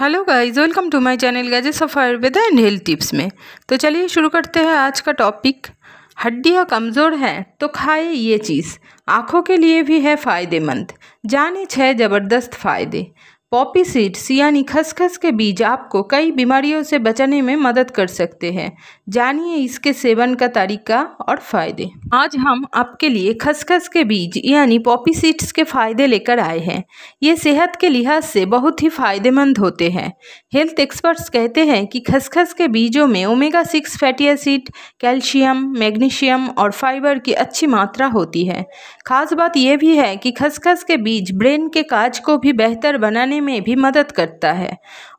hello guys welcome to my channel गाजे of Ayurveda and health tips में तो चलिए शुरू करते हैं आज का टॉपिक हड्डियाँ कमज़ोर हैं तो खाए ये चीज़ आँखों के लिए भी है फ़ायदेमंद जाने छह ज़बरदस्त फ़ायदे पॉपी सीड्स यानी खसखस के बीज आपको कई बीमारियों से बचाने में मदद कर सकते हैं जानिए इसके सेवन का तरीका और फायदे आज हम आपके लिए खसखस के बीज यानी पॉपी सीड्स के फायदे लेकर आए हैं ये सेहत के लिहाज से बहुत ही फायदेमंद होते हैं हेल्थ एक्सपर्ट्स कहते हैं कि खसखस के बीजों में omega six fatty acid calcium magnesium और फाइबर की अच्छी मात्रा होती है खास बात यह भी है कि खसखस के बीज ब्रेन के काज को भी बेहतर बनाने में भी मदद करता है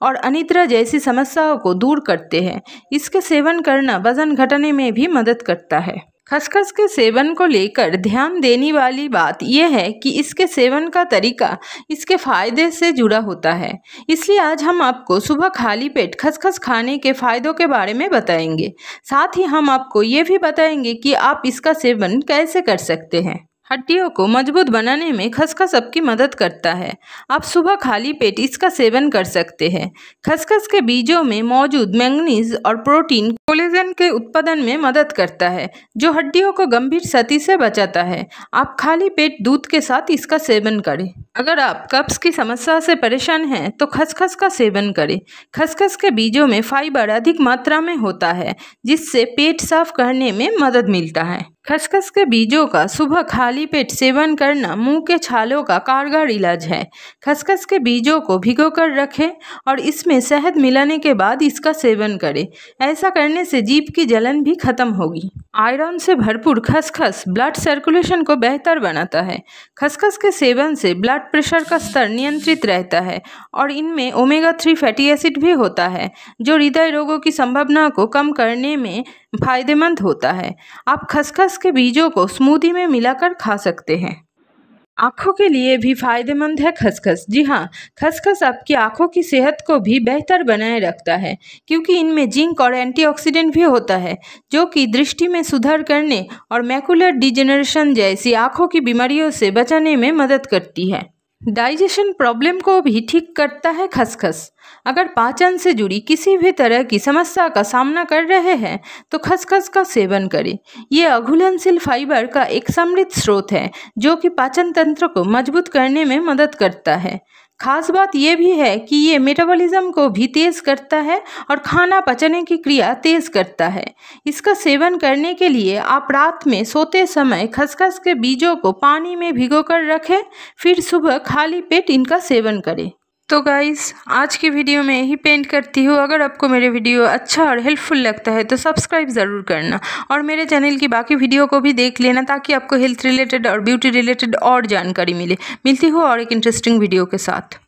और अनिद्रा जैसी समस्याओं को दूर करते हैं इसके सेवन करना वजन घटने में भी मदद करता है खसखस के सेवन को लेकर ध्यान देने वाली बात यह है कि इसके सेवन का तरीका इसके फायदे से जुड़ा होता है इसलिए आज हम आपको सुबह खाली पेट खसखस खाने के फायदों के बारे में बताएंगे साथ ही हम आपको ये भी बताएंगे कि आप इसका सेवन कैसे कर सकते हैं हड्डियों को मजबूत बनाने में खसखस आपकी मदद करता है आप सुबह खाली पेट इसका सेवन कर सकते हैं खसखस के बीजों में मौजूद मैंगनीज और प्रोटीन कोलेजन के उत्पादन में मदद करता है जो हड्डियों को गंभीर क्षति से बचाता है आप खाली पेट दूध के साथ इसका सेवन करें अगर आप कब्ज की समस्या से परेशान हैं तो खसखस का सेवन करें खसखस के बीजों में फाइबर अधिक मात्रा में होता है जिससे पेट साफ करने में मदद मिलता है खसखस के बीजों का सुबह खाली पेट सेवन करना मुंह के छालों का कारगर इलाज है खसखस के बीजों को भिगोकर रखें और इसमें शहद मिलाने के बाद इसका सेवन करें ऐसा करने से जीभ की जलन भी खत्म होगी आयरन से भरपूर खसखस ब्लड सर्कुलेशन को बेहतर बनाता है खसखस के सेवन से ब्लड प्रेशर का स्तर नियंत्रित रहता है और इनमें ओमेगा थ्री फैटी एसिड भी होता है जो हृदय रोगों की संभावना को कम करने में फायदेमंद होता है आप खसखस के बीजों को स्मूदी में मिलाकर खा सकते हैं आँखों के लिए भी फ़ायदेमंद है खसखस जी हाँ खसखस आपकी आँखों की सेहत को भी बेहतर बनाए रखता है क्योंकि इनमें जिंक और एंटीऑक्सीडेंट भी होता है जो कि दृष्टि में सुधार करने और मैकुलर डिजेनरेशन जैसी आँखों की बीमारियों से बचाने में मदद करती है डाइजेशन प्रॉब्लम को भी ठीक करता है खसखस अगर पाचन से जुड़ी किसी भी तरह की समस्या का सामना कर रहे हैं तो खसखस का सेवन करें ये अघुलनशील फाइबर का एक समृद्ध स्रोत है जो कि पाचन तंत्र को मजबूत करने में मदद करता है खास बात यह भी है कि ये मेटाबॉलिज्म को भी तेज़ करता है और खाना पचने की क्रिया तेज़ करता है इसका सेवन करने के लिए आप रात में सोते समय खसखस के बीजों को पानी में भिगोकर रखें फिर सुबह खाली पेट इनका सेवन करें तो गाइस आज की वीडियो में यही पेंट करती हूँ अगर आपको मेरे वीडियो अच्छा और हेल्पफुल लगता है तो सब्सक्राइब ज़रूर करना और मेरे चैनल की बाकी वीडियो को भी देख लेना ताकि आपको हेल्थ रिलेटेड और ब्यूटी रिलेटेड और जानकारी मिले मिलती हो और एक इंटरेस्टिंग वीडियो के साथ